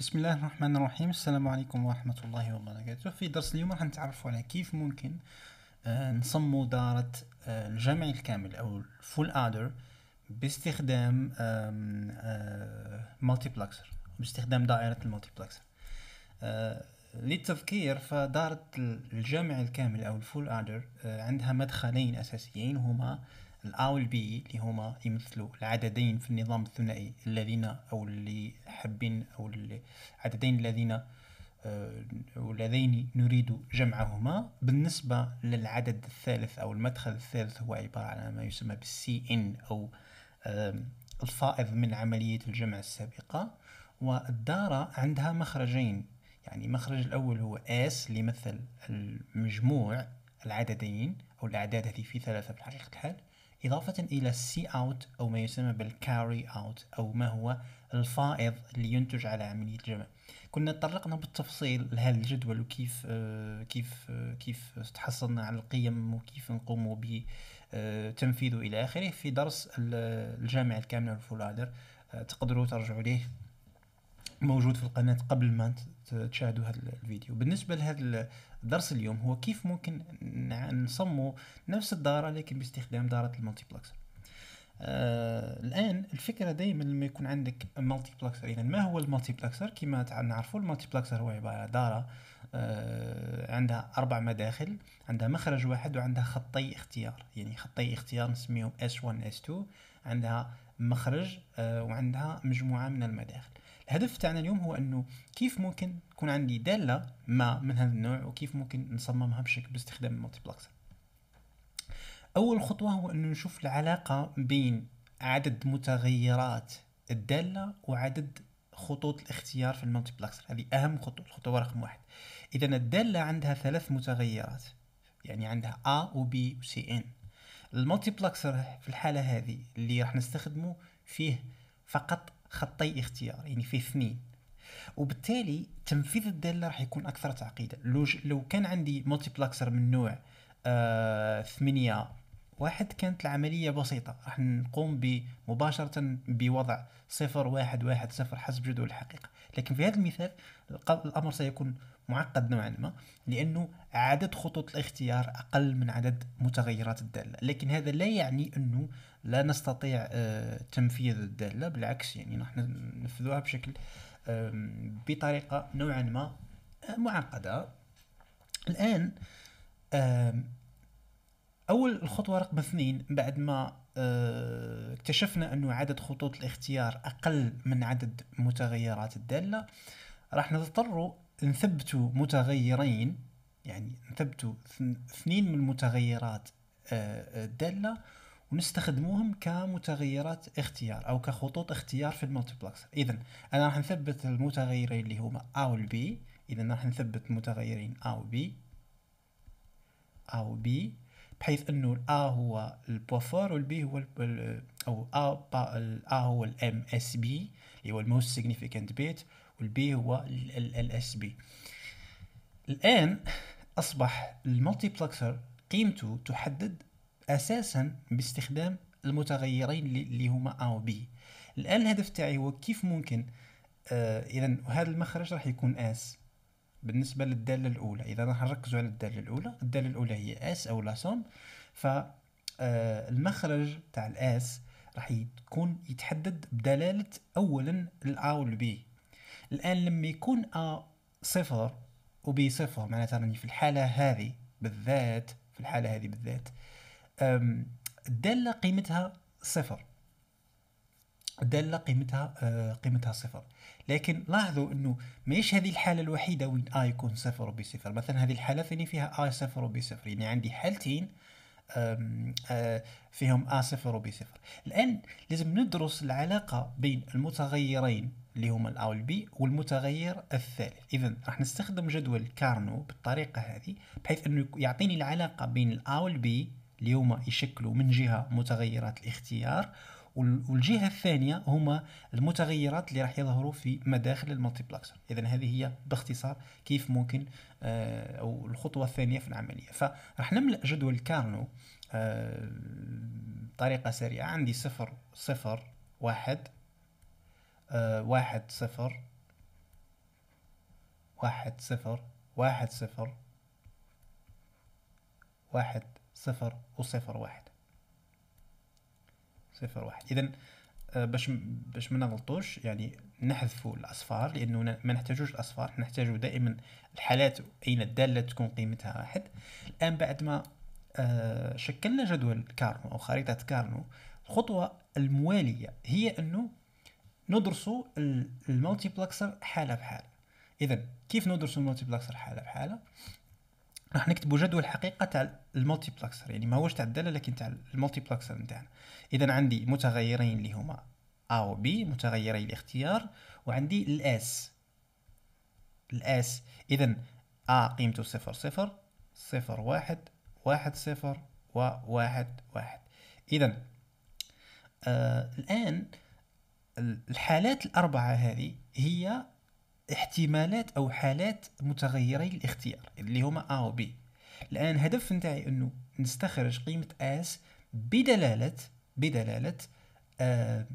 بسم الله الرحمن الرحيم السلام عليكم ورحمة الله وبركاته في درس اليوم راح نتعرف على كيف ممكن نصمو دارة الجمع الكامل أو الفول ادر باستخدام مالتيبلكسر باستخدام دائرة المالتيبلكسر للتذكير فدارة الجمع الكامل أو الفول ادر عندها مدخلين أساسيين هما الا والبي اللي هما يمثلوا العددين في النظام الثنائي الذين او اللي حابين او العددين الذين آه، واللذين نريد جمعهما بالنسبة للعدد الثالث أو المدخل الثالث هو عبارة عن ما يسمى بالسي إن أو الفائض من عملية الجمع السابقة والدارة عندها مخرجين يعني المخرج الأول هو اس اللي يمثل المجموع العددين أو الأعداد هذه في ثلاثة في حقيقة الحال إضافة إلى السي أوت أو ما يسمى بالكاري أوت أو ما هو الفائض اللي ينتج على عملية الجمع كنا تطرقنا بالتفصيل لهذا الجدول وكيف آه، كيف آه، كيف تحصلنا على القيم وكيف نقوم بتنفيذه آه، إلى آخره في درس الجامع الكامل الفولادر تقدروا ترجعوا ليه موجود في القناه قبل ما تشاهدوا هذا الفيديو بالنسبه لهذا الدرس اليوم هو كيف ممكن نصمو نفس الداره لكن باستخدام داره المالتيبلكسر آه الان الفكره دائما لما يكون عندك مالتيبلكسر اذا يعني ما هو المالتيبلكسر كما المالتي المالتيبلكسر هو عباره داره آه عندها اربع مداخل عندها مخرج واحد وعندها خطي اختيار يعني خطي اختيار نسميهم S1 S2 عندها مخرج آه وعندها مجموعه من المداخل الهدف تاعنا اليوم هو انه كيف ممكن تكون عندي داله ما من هذا النوع وكيف ممكن نصممها بشكل باستخدام المالتيبلكسر اول خطوه هو انه نشوف العلاقه بين عدد متغيرات الداله وعدد خطوط الاختيار في المالتيبلكسر هذه اهم خطوه الخطوه رقم واحد اذا الداله عندها ثلاث متغيرات يعني عندها A و B و N المالتيبلكسر في الحالة هذه اللي راح نستخدمه فيه فقط خطي اختيار يعني فيه اثنين وبالتالي تنفيذ الداله راح يكون اكثر تعقيدا لو, لو كان عندي مولتيبلكسر من نوع آه ثمانية واحد كانت العملية بسيطة راح نقوم مباشرة بوضع صفر واحد واحد صفر حسب جدول الحقيقة لكن في هذا المثال الامر سيكون معقد نوعا ما لانه عدد خطوط الاختيار اقل من عدد متغيرات الداله لكن هذا لا يعني انه لا نستطيع آه، تنفيذ الداله بالعكس يعني نحن ننفذوها بشكل بطريقه نوعا ما آه، معقده الان اول الخطوه رقم اثنين بعد ما آه، اكتشفنا انه عدد خطوط الاختيار اقل من عدد متغيرات الداله راح نضطر نثبت متغيرين يعني نثبت اثنين من المتغيرات آه، الداله ونستخدموهم كمتغيرات اختيار او كخطوط اختيار في المالتيبلكسر اذا انا راح نثبت المتغيرين اللي هما A و B اذا راح نثبت متغيرين A و B A و B بحيث انه الا A هو البوافور والبي هو الـ او A ال A هو الام اس بي اللي هو الموست سيغنيفيكانت بيت والبي هو ال اس بي الان اصبح المالتيبلكسر قيمته تحدد اساسا باستخدام المتغيرين اللي هما A و B الان الهدف تاعي هو كيف ممكن آه اذا هذا المخرج راح يكون اس بالنسبة للدالة الأولى إذا راح نركزوا على الدالة الأولى الدالة الأولى هي اس أو لاسوم ف آه، المخرج تاع الاس راح يكون يتحدد بدلالة أولا الأ والبي الآن لما يكون أ صفر وبي صفر معناتها راني في الحالة هذه بالذات في الحالة هذه بالذات الدالة قيمتها صفر الدالة قيمتها آه، قيمتها صفر لكن لاحظوا انه ماشي هذه الحاله الوحيده وين اي يكون صفر صفر مثلا هذه الحاله الثانيه فيها اي صفر صفر يعني عندي حالتين فيهم ا صفر وبي صفر الان لازم ندرس العلاقه بين المتغيرين اللي هما الا والبي والمتغير الثالث اذا راح نستخدم جدول كارنو بالطريقه هذه بحيث انه يعطيني العلاقه بين الا والبي اللي هما يشكلوا من جهه متغيرات الاختيار والجهه الثانيه هما المتغيرات اللي راح يظهروا في مداخل المالتيبلكسر اذا هذه هي باختصار كيف ممكن آه، او الخطوه الثانيه في العمليه فراح نملا جدول كارنو بطريقه آه، سريعه عندي صفر صفر واحد آه، واحد صفر واحد صفر واحد صفر واحد صفر وصفر واحد صفر واحد اذا آه، باش باش ما نغلطوش يعني نحذفوا الاصفار لانه ما نحتاجوش الاصفار نحتاجو دائما الحالات اين الداله تكون قيمتها واحد الان بعد ما آه، شكلنا جدول كارنو او خريطه كارنو الخطوه المواليه هي انه ندرسوا المالتيبلكسر حاله بحاله اذا كيف ندرس المالتيبلكسر حاله بحاله راح نكتبوا جدول حقيقه تاع المالتيبلاكسر يعني ماهوش تاع الداله لكن تاع المالتيبلاكسر نتاعنا اذا عندي متغيرين اللي هما ا و بي متغيري الاختيار وعندي الاس الاس اذا ا قيمته صفر صفر صفر واحد واحد صفر وواحد واحد اذا آه الان الحالات الاربعه هذه هي احتمالات او حالات متغيري الاختيار اللي هما A و B الان هدف نتاعي انه نستخرج قيمه اس بدلاله بدلاله آه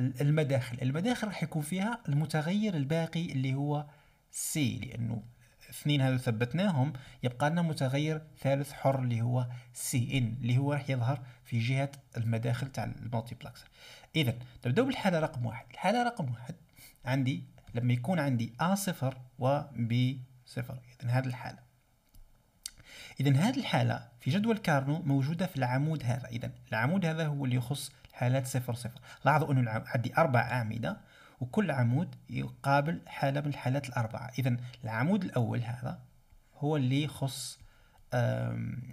المداخل المداخل راح يكون فيها المتغير الباقي اللي هو C لانه اثنين هذو ثبتناهم يبقى لنا متغير ثالث حر اللي هو سي ان اللي هو راح يظهر في جهه المداخل تاع بلاكسر اذا نبداو بالحاله رقم واحد الحاله رقم واحد عندي لما يكون عندي A صفر و B صفر إذا هذه الحالة إذا هذه الحالة في جدول كارنو موجودة في العمود هذا إذا العمود هذا هو اللي يخص حالات صفر صفر لاحظوا أنه عندي أربع أعمدة وكل عمود يقابل حالة من الحالات الأربعة إذا العمود الأول هذا هو اللي يخص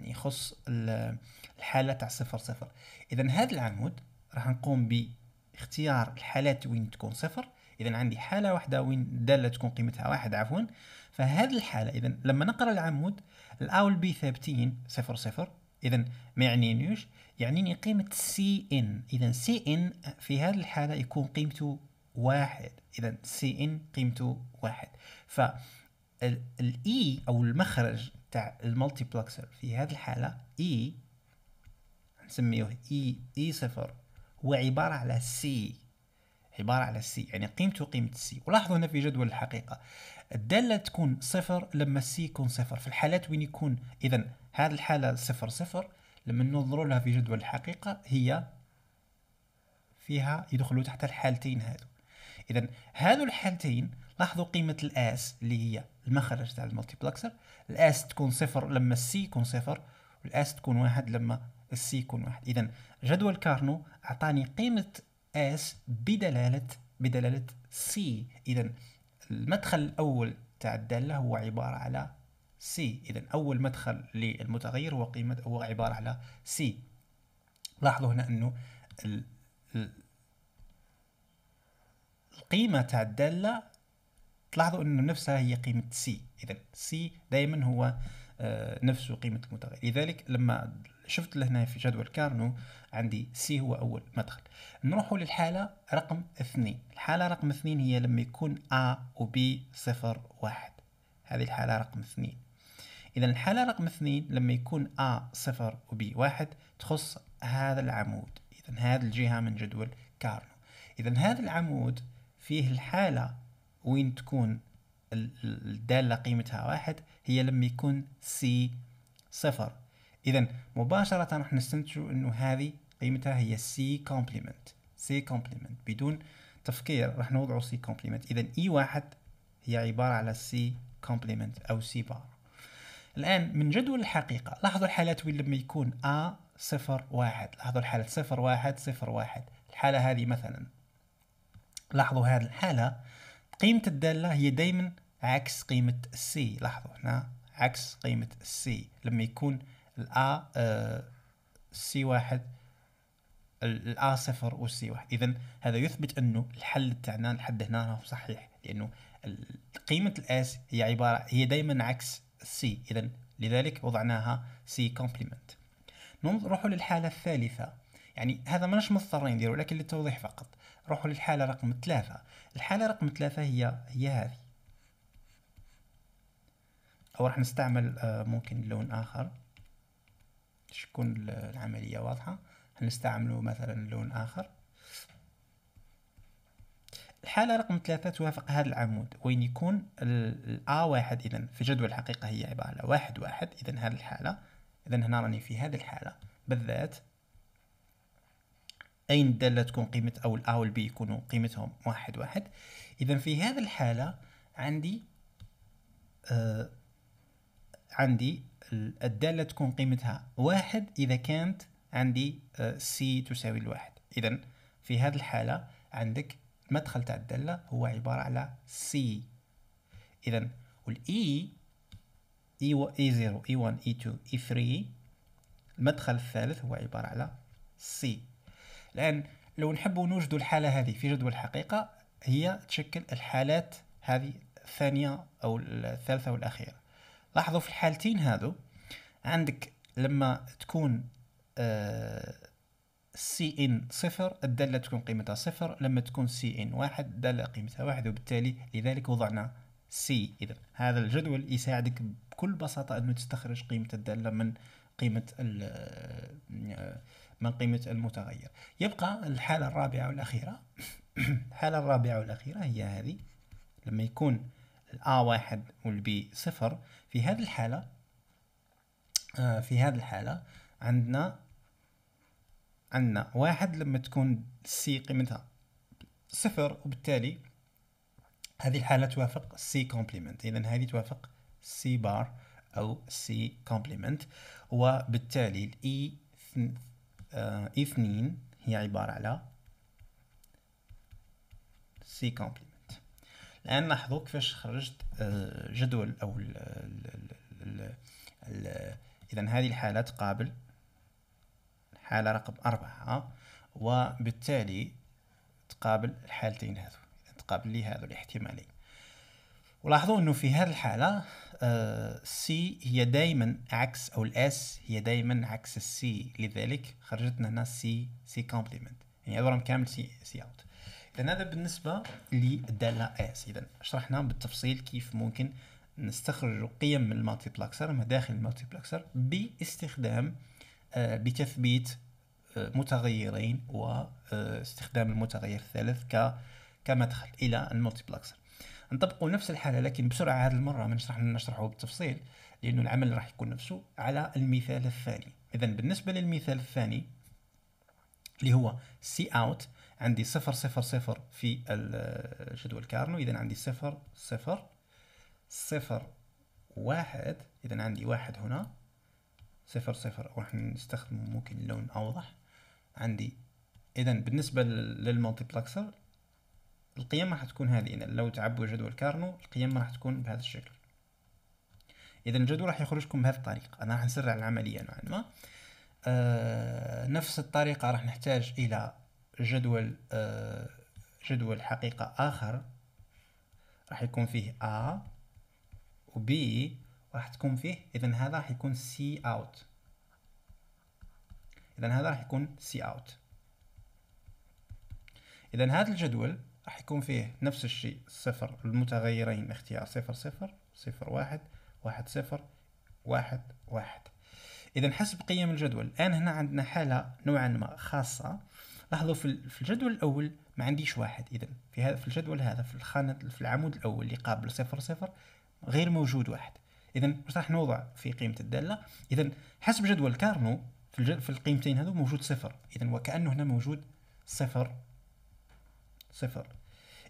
يخص الحالة تاع صفر صفر إذا هذا العمود راح نقوم باختيار الحالات وين تكون صفر اذا عندي حاله واحده وين الداله تكون قيمتها واحد عفوا فهذه الحاله اذا لما نقرا العمود الا والبي ثابتين صفر صفر اذا ما يعنينيش يعنيني قيمه سي ان اذا سي ان في هذه الحاله يكون قيمته واحد اذا سي ان قيمته واحد ف الاي e او المخرج تاع المالتيبلكسر في هذه الحاله اي e، نسميوه اي e، اي صفر هو عباره على سي عبارة على سي يعني قيمته قيمة السي ولاحظوا هنا في جدول الحقيقة الدالة تكون صفر لما السي يكون صفر في الحالات وين يكون إذا هذه الحالة صفر صفر لما ننظر لها في جدول الحقيقة هي فيها يدخلوا تحت الحالتين هذو إذا هذو الحالتين لاحظوا قيمة الآس اللي هي المخرج تاع الملتيبلكسر الآس تكون صفر لما السي يكون صفر والآس تكون واحد لما السي يكون واحد إذا جدول كارنو أعطاني قيمة S بدلالة بدلالة C إذا المدخل الأول تاع الدالة هو عبارة على C إذا أول مدخل للمتغير هو قيمة هو عبارة على C لاحظوا هنا أنه ال القيمة تاع الدالة تلاحظوا أنه نفسها هي قيمة C إذا C دائما هو آه، نفسه قيمة المتغير لذلك لما شفت لهنا في جدول كارنو عندي سي هو أول مدخل نروح للحالة رقم اثنين الحالة رقم اثنين هي لما يكون A و B صفر واحد هذه الحالة رقم اثنين إذا الحالة رقم اثنين لما يكون A صفر و B واحد تخص هذا العمود إذا هذه الجهة من جدول كارنو إذا هذا العمود فيه الحالة وين تكون الدالة قيمتها واحد هي لما يكون سي صفر إذا مباشرة راح نستنتج أنه هذه قيمتها هي سي complement سي complement بدون تفكير راح نوضع سي complement إذا إي e واحد هي عبارة على سي complement أو سي بار الآن من جدول الحقيقة لاحظوا الحالات وين لما يكون أ صفر واحد لاحظوا الحالة صفر واحد صفر واحد الحالة هذه مثلا لاحظوا هذه الحالة قيمة الدالة هي دايما عكس قيمة C لاحظوا هنا عكس قيمة C لما يكون الـ C1 سي آه، واحد 0 صفر c واحد إذا هذا يثبت أنه الحل تاعنا لحد هنا هو صحيح لأنه قيمة الـ S هي عبارة هي دائما عكس C إذا لذلك وضعناها سي كومبلمنت نروحوا للحالة الثالثة يعني هذا ماناش مضطرين نديرو لكن للتوضيح فقط روحوا للحالة رقم ثلاثة الحالة رقم ثلاثة هي هي هذه او راح نستعمل آه، ممكن لون اخر تكون العملية واضحة هنستعملوا مثلا لون اخر الحالة رقم ثلاثة توافق هذا العمود وين يكون الـ A واحد إذا في جدول الحقيقة هي عبارة على واحد واحد إذا هذه الحالة إذا هنا راني في هذه الحالة بالذات أين الدالة تكون قيمة أو الـ A والـ B يكونوا قيمتهم واحد واحد إذا في هذه الحالة عندي آه عندي الدالة تكون قيمتها واحد إذا كانت عندي سي آه، تساوي الواحد إذا في هذه الحالة عندك المدخل تاع الدالة هو عبارة على سي إذا والإي e إي زيرو إي ون إي تو إي ثري المدخل الثالث هو عبارة على سي الآن لو نحب نوجد الحالة هذه في جدول الحقيقة هي تشكل الحالات هذه الثانية أو الثالثة والأخيرة لاحظوا في الحالتين هذو عندك لما تكون سي آه، ان صفر الدالة تكون قيمتها صفر لما تكون سي ان واحد الدالة قيمتها واحد وبالتالي لذلك وضعنا سي إذا هذا الجدول يساعدك بكل بساطة أنه تستخرج قيمة الدالة من قيمة آه، من قيمة المتغير يبقى الحالة الرابعة والأخيرة الحالة الرابعة والأخيرة هي هذه لما يكون الآ واحد b صفر في هذه الحالة آه، في هذه الحالة عندنا عندنا واحد لما تكون سي قيمتها صفر وبالتالي هذه الحالة توافق سي complement إذا هذه توافق سي بار أو سي complement وبالتالي e, آه، e اثنين هي عبارة على سي complement لان لاحظوا كيفاش خرجت آه، جدول او اذا هذه الحاله تقابل الحاله رقم أربعة وبالتالي تقابل الحالتين هذو يعني تقابل لي هذو الاحتمالين ولاحظوا انه في هذه الحاله سي آه، هي دائما عكس او الاس هي دائما عكس السي لذلك خرجتنا هنا سي سي كومبليمنت يعني هذا رقم كامل سي سي اوت اذا هذا بالنسبه للداله اس اذا شرحنا بالتفصيل كيف ممكن نستخرج قيم من المالتيبلاكسر مداخل المالتيبلكسر باستخدام آه، بتثبيت آه، متغيرين واستخدام آه، المتغير الثالث ك كمدخل الى المالتيبلكسر نطبقوا نفس الحاله لكن بسرعه هذه المره ما نشرح نشرحه بالتفصيل لانه العمل راح يكون نفسه على المثال الثاني اذا بالنسبه للمثال الثاني اللي هو سي اوت عندي صفر صفر صفر في جدول كارنو إذا عندي صفر صفر صفر واحد إذا عندي واحد هنا صفر صفر راح نستخدم ممكن لون أوضح عندي إذا بالنسبة للمالتيبلكسر القيم راح تكون هذه إذا لو تعبوا جدول كارنو القيم راح تكون بهذا الشكل إذا الجدول راح يخرجكم بهذه الطريقة أنا راح نسرع العملية نوعا ما آه نفس الطريقة راح نحتاج إلى جدول آه، جدول حقيقة آخر راح يكون فيه A و B راح تكون فيه إذا هذا راح يكون C out إذا هذا راح يكون C out إذا هذا الجدول راح يكون فيه نفس الشيء صفر المتغيرين اختيار صفر صفر صفر واحد واحد صفر واحد واحد إذا حسب قيم الجدول الآن هنا عندنا حالة نوعا ما خاصة لاحظوا في الجدول الأول ما عنديش واحد إذا في هذا في الجدول هذا في الخانة في العمود الأول اللي قابل صفر صفر غير موجود واحد إذا واش راح نوضع في قيمة الدالة إذا حسب جدول كارنو في, في القيمتين هذو موجود صفر إذا وكأنه هنا موجود صفر صفر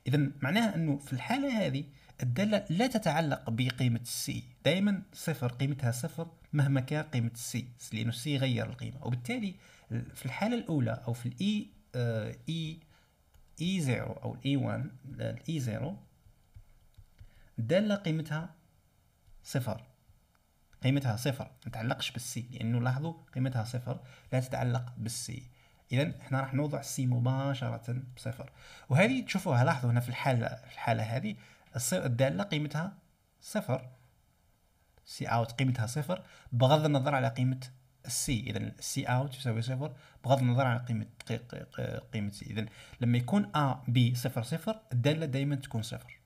إذا معناها أنه في الحالة هذه الدالة لا تتعلق بقيمة السي دائما صفر قيمتها صفر مهما كان قيمة السي لأنه السي غير القيمة وبالتالي في الحالة الأولى أو في الإي إي إي زيرو أو الإي e وان الإي زيرو e الدالة قيمتها صفر قيمتها صفر ما تتعلقش بالسي لأنه لاحظوا قيمتها صفر لا تتعلق بالسي اذا احنا راح نوضع السي مباشره بصفر وهذه تشوفوها لاحظوا هنا في الحاله في الحاله هذه الداله قيمتها صفر سي اوت قيمتها صفر بغض النظر على قيمه السي اذا السي اوت يساوي صفر بغض النظر عن قيمه قيمه سي اذا لما يكون ا بي صفر صفر الداله دائما تكون صفر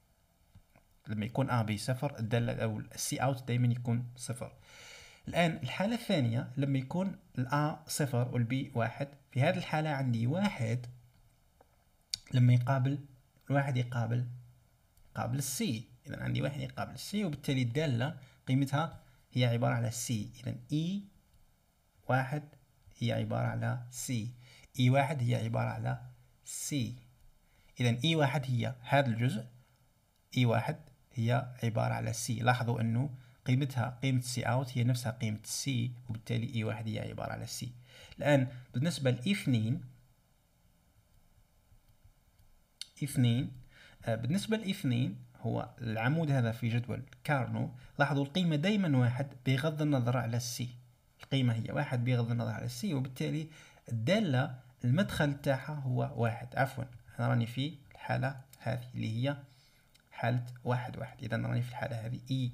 لما يكون ا بي صفر الداله او السي اوت دائما يكون صفر الان الحاله الثانيه لما يكون الا صفر والبي واحد في هذه الحاله عندي واحد لما يقابل الواحد يقابل قابل السي اذا عندي واحد يقابل السي وبالتالي الداله قيمتها هي عباره على سي اذا اي e واحد هي عبارة على سي اي e واحد هي عبارة على سي إذا اي e واحد هي هذا الجزء اي e واحد هي عبارة على سي لاحظوا أنه قيمتها قيمة سي اوت هي نفسها قيمة سي وبالتالي اي واحد هي عبارة على سي الآن بالنسبة لاي اثنين اثنين آه، بالنسبة لاثنين هو العمود هذا في جدول كارنو لاحظوا القيمة دايما واحد بغض النظر على السي القيمة هي واحد بغض النظر على السي وبالتالي الدالة المدخل تاعها هو واحد عفوا أنا راني في الحالة هذه اللي هي حالة واحد واحد إذا راني في الحالة هذه إي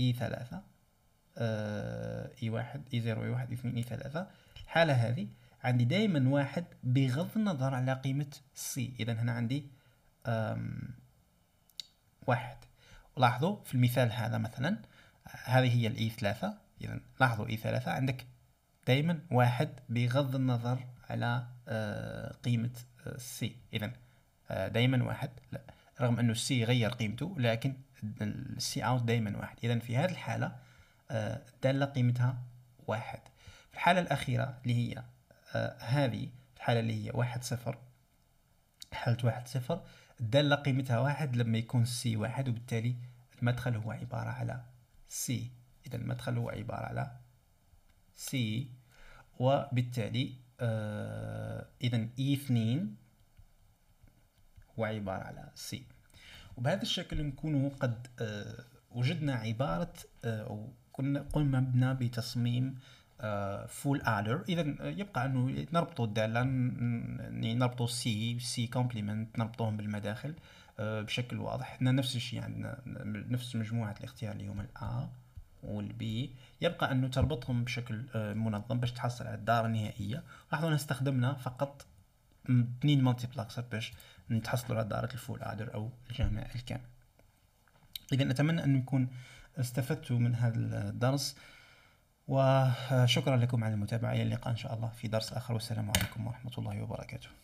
إي ثلاثة آه، اي واحد اي زيرو اي واحد اي اثنين اي ثلاثة الحالة هذه عندي دائما واحد بغض النظر على قيمة سي اذا هنا عندي واحد ولاحظوا في المثال هذا مثلا هذه هي الاي ثلاثة اذا لاحظوا اي ثلاثة عندك دائما واحد بغض النظر على آه، قيمة السي آه، اذا آه، دائما واحد لا رغم انه السي غير قيمته لكن السي اوت دائما واحد اذا في هذه الحالة الدالة قيمتها واحد في الحالة الأخيرة اللي هي هذه الحالة اللي هي واحد صفر حالة واحد صفر الدالة قيمتها واحد لما يكون سي واحد وبالتالي المدخل هو عبارة على سي إذا المدخل هو عبارة على سي وبالتالي آه، اذا اي E2 هو عبارة على سي وبهذا الشكل نكون قد آه، وجدنا عبارة آه، أو كنا قمنا بتصميم فول ادر اذا يبقى انه نربطوا الداله نربطوا سي سي كومبليمنت نربطوهم بالمداخل بشكل واضح نفس الشيء عندنا نفس مجموعه الاختيار اللي هما الأ والبي يبقى انه تربطهم بشكل آه، منظم باش تحصل على الدار النهائيه لاحظوا انا استخدمنا فقط اثنين مالتيبلاكسر باش نتحصلوا على الدارة الفول ادر او الجامع الكامل اذا اتمنى ان يكون استفدتوا من هذا الدرس وشكرا لكم على المتابعه الى اللقاء ان شاء الله في درس اخر والسلام عليكم ورحمه الله وبركاته